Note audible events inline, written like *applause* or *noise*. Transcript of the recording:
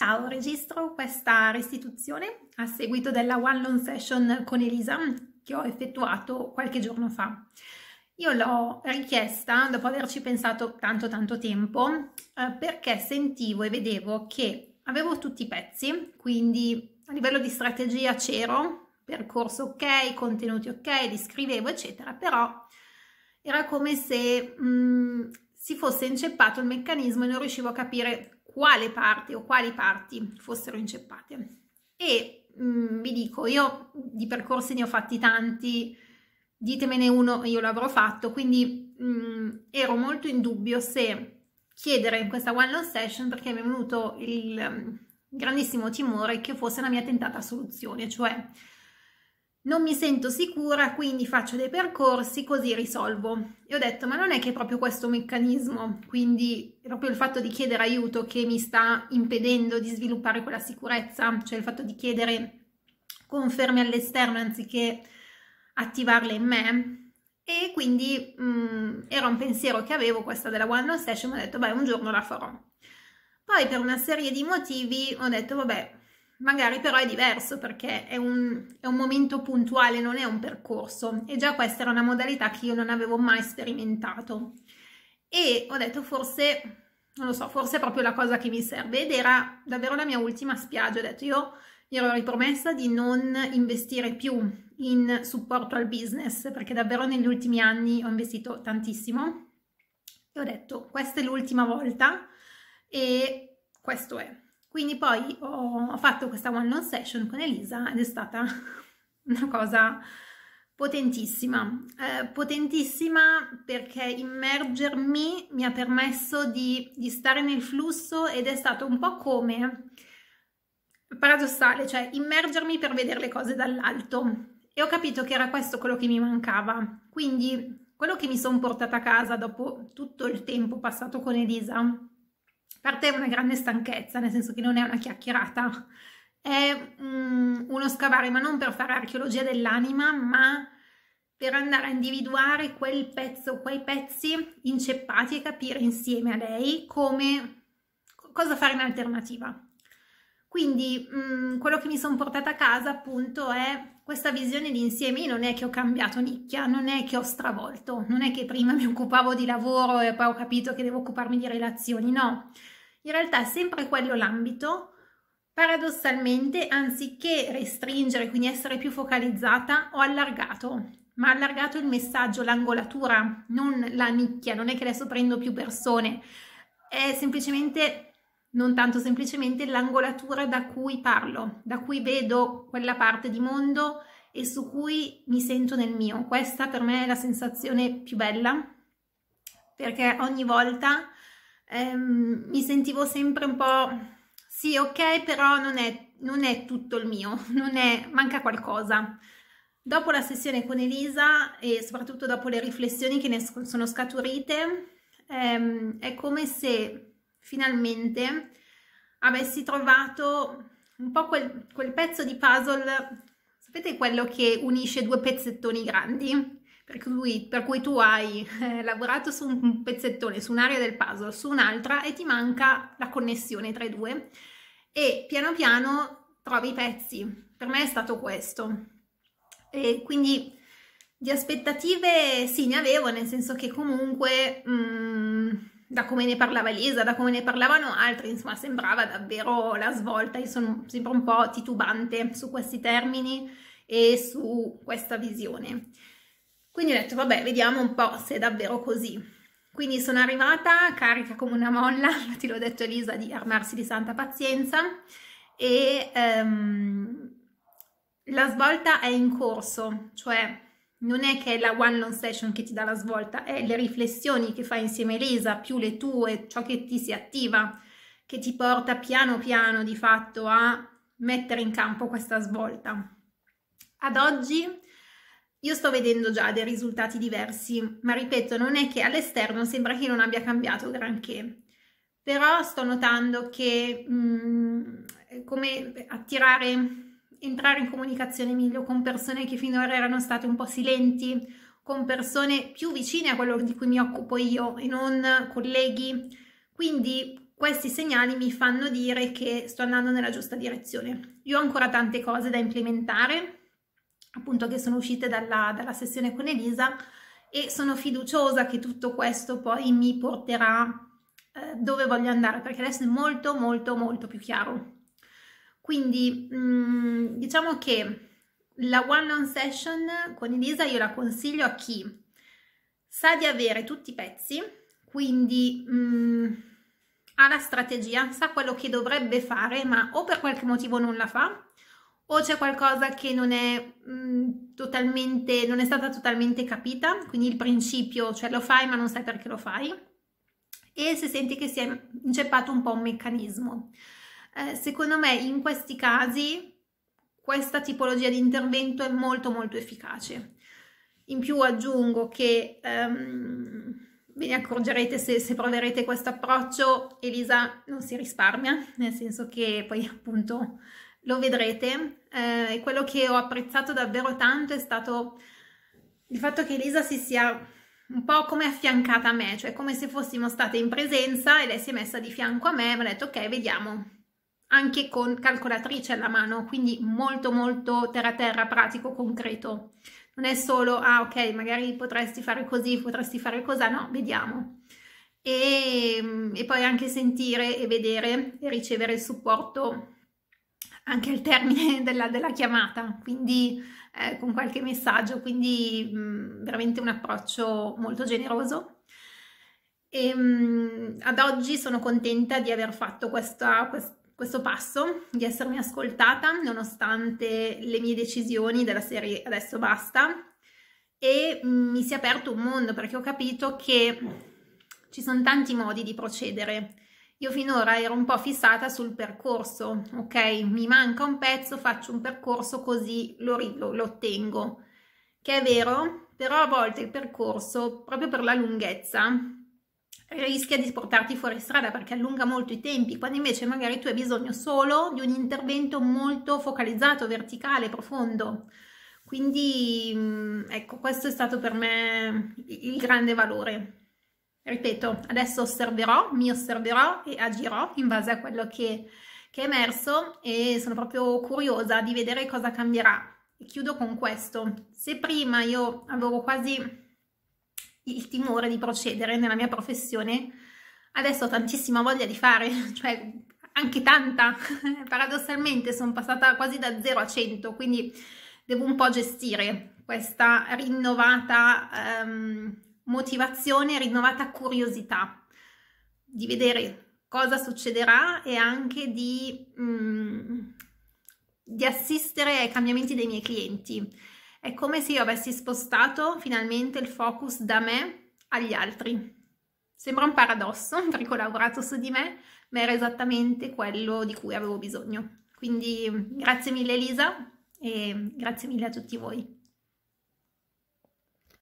Ciao, registro questa restituzione a seguito della one Long session con Elisa che ho effettuato qualche giorno fa. Io l'ho richiesta dopo averci pensato tanto tanto tempo eh, perché sentivo e vedevo che avevo tutti i pezzi, quindi a livello di strategia c'ero, percorso ok, contenuti ok, li scrivevo eccetera, però era come se mh, mm, si fosse inceppato il meccanismo e non riuscivo a capire quale parte o quali parti fossero inceppate. E mh, mm, vi dico, io di percorsi ne ho fatti tanti, ditemene uno, io l'avrò fatto, quindi mh, mm, ero molto in dubbio se chiedere in questa one-on session perché mi è venuto il mm, grandissimo timore che fosse una mia tentata soluzione, cioè non mi sento sicura, quindi faccio dei percorsi così risolvo. E ho detto, ma non è che è proprio questo meccanismo, quindi proprio il fatto di chiedere aiuto che mi sta impedendo di sviluppare quella sicurezza, cioè il fatto di chiedere conferme all'esterno anziché attivarle in me. E quindi mh, mm, era un pensiero che avevo, questa della One No Session, ho detto, beh, un giorno la farò. Poi per una serie di motivi ho detto, vabbè, magari però è diverso perché è un, è un, momento puntuale, non è un percorso e già questa era una modalità che io non avevo mai sperimentato e ho detto forse, non lo so, forse è proprio la cosa che mi serve ed era davvero la mia ultima spiaggia, ho detto io mi ero ripromessa di non investire più in supporto al business perché davvero negli ultimi anni ho investito tantissimo e ho detto questa è l'ultima volta e questo è quindi poi ho, fatto questa one-on session con Elisa ed è stata *laughs* una cosa potentissima, eh, potentissima perché immergermi mi ha permesso di, di stare nel flusso ed è stato un po' come paradossale, cioè immergermi per vedere le cose dall'alto e ho capito che era questo quello che mi mancava. Quindi quello che mi sono portata a casa dopo tutto il tempo passato con Elisa per te è una grande stanchezza, nel senso che non è una chiacchierata, è um, uno scavare, ma non per fare archeologia dell'anima, ma per andare a individuare quel pezzo, quei pezzi inceppati e capire insieme a lei come cosa fare in alternativa. Quindi mh, mm, quello che mi sono portata a casa appunto è questa visione d'insieme. Io non è che ho cambiato nicchia, non è che ho stravolto, non è che prima mi occupavo di lavoro e poi ho capito che devo occuparmi di relazioni, no. In realtà è sempre quello l'ambito. Paradossalmente, anziché restringere, quindi essere più focalizzata, ho allargato, ma allargato il messaggio, l'angolatura, non la nicchia. Non è che adesso prendo più persone, è semplicemente non tanto semplicemente l'angolatura da cui parlo, da cui vedo quella parte di mondo e su cui mi sento nel mio. Questa per me è la sensazione più bella, perché ogni volta ehm, mi sentivo sempre un po' sì, ok, però non è, non è tutto il mio, *laughs* è, manca qualcosa. Dopo la sessione con Elisa e soprattutto dopo le riflessioni che ne sono scaturite, ehm, è come se finalmente avessi trovato un po' quel, quel pezzo di puzzle, sapete quello che unisce due pezzettoni grandi? Per cui, per cui, tu hai eh, lavorato su un pezzettone, su un'area del puzzle, su un'altra e ti manca la connessione tra i due e piano piano trovi i pezzi. Per me è stato questo. E quindi di aspettative sì ne avevo, nel senso che comunque mh, mm, da come ne parlava Elisa, da come ne parlavano altri, insomma sembrava davvero la svolta, io sono sempre un po' titubante su questi termini e su questa visione. Quindi ho detto vabbè vediamo un po' se è davvero così. Quindi sono arrivata carica come una molla, *laughs* ti l'ho detto Elisa di armarsi di santa pazienza e um, la svolta è in corso, cioè non è che è la one long session che ti dà la svolta, è le riflessioni che fai insieme a Elisa, più le tue, ciò che ti si attiva, che ti porta piano piano di fatto a mettere in campo questa svolta. Ad oggi io sto vedendo già dei risultati diversi, ma ripeto, non è che all'esterno sembra che non abbia cambiato granché, però sto notando che mh, mm, come attirare entrare in comunicazione meglio con persone che finora erano state un po' silenti, con persone più vicine a quello di cui mi occupo io e non colleghi. Quindi questi segnali mi fanno dire che sto andando nella giusta direzione. Io ho ancora tante cose da implementare, appunto che sono uscite dalla, dalla sessione con Elisa e sono fiduciosa che tutto questo poi mi porterà eh, dove voglio andare perché adesso è molto molto molto più chiaro. Quindi mm, diciamo che la one-on session con Elisa io la consiglio a chi sa di avere tutti i pezzi, quindi mm, ha la strategia, sa quello che dovrebbe fare, ma o per qualche motivo non la fa, o c'è qualcosa che non è, mm, totalmente, non è stata totalmente capita, quindi il principio, cioè lo fai ma non sai perché lo fai, e se senti che si è inceppato un po' un meccanismo. Eh, secondo me in questi casi questa tipologia di intervento è molto molto efficace. In più aggiungo che ehm, ve ne accorgerete se, se proverete questo approccio, Elisa non si risparmia, nel senso che poi appunto lo vedrete. Eh, quello che ho apprezzato davvero tanto è stato il fatto che Elisa si sia un po' come affiancata a me, cioè come se fossimo state in presenza e lei si è messa di fianco a me e mi ha detto ok, vediamo anche con calcolatrice alla mano, quindi molto molto terra terra, pratico, concreto. Non è solo, ah ok, magari potresti fare così, potresti fare cosa, no, vediamo. E, ehm, e poi anche sentire e vedere e ricevere il supporto anche al termine *laughs* della, della chiamata, quindi eh, con qualche messaggio, quindi mh, mm, veramente un approccio molto generoso. E, ehm, mh, ad oggi sono contenta di aver fatto questa, questa questo passo, di essermi ascoltata nonostante le mie decisioni della serie adesso basta e mi si è aperto un mondo perché ho capito che ci sono tanti modi di procedere. Io finora ero un po' fissata sul percorso, ok? Mi manca un pezzo, faccio un percorso così lo, lo, lo ottengo. Che è vero, però a volte il percorso, proprio per la lunghezza, rischia di portarti fuori strada perché allunga molto i tempi, quando invece magari tu hai bisogno solo di un intervento molto focalizzato, verticale, profondo. Quindi mm, ecco, questo è stato per me il grande valore. Ripeto, adesso osserverò, mi osserverò e agirò in base a quello che, che è emerso e sono proprio curiosa di vedere cosa cambierà. E chiudo con questo. Se prima io avevo quasi il timore di procedere nella mia professione, adesso ho tantissima voglia di fare, *laughs* cioè anche tanta, *laughs* paradossalmente sono passata quasi da 0 a 100, quindi devo un po' gestire questa rinnovata ehm, motivazione, rinnovata curiosità di vedere cosa succederà e anche di, mh, mm, di assistere ai cambiamenti dei miei clienti è come se io avessi spostato finalmente il focus da me agli altri. Sembra un paradosso perché ho lavorato su di me, ma era esattamente quello di cui avevo bisogno. Quindi grazie mille Elisa e grazie mille a tutti voi.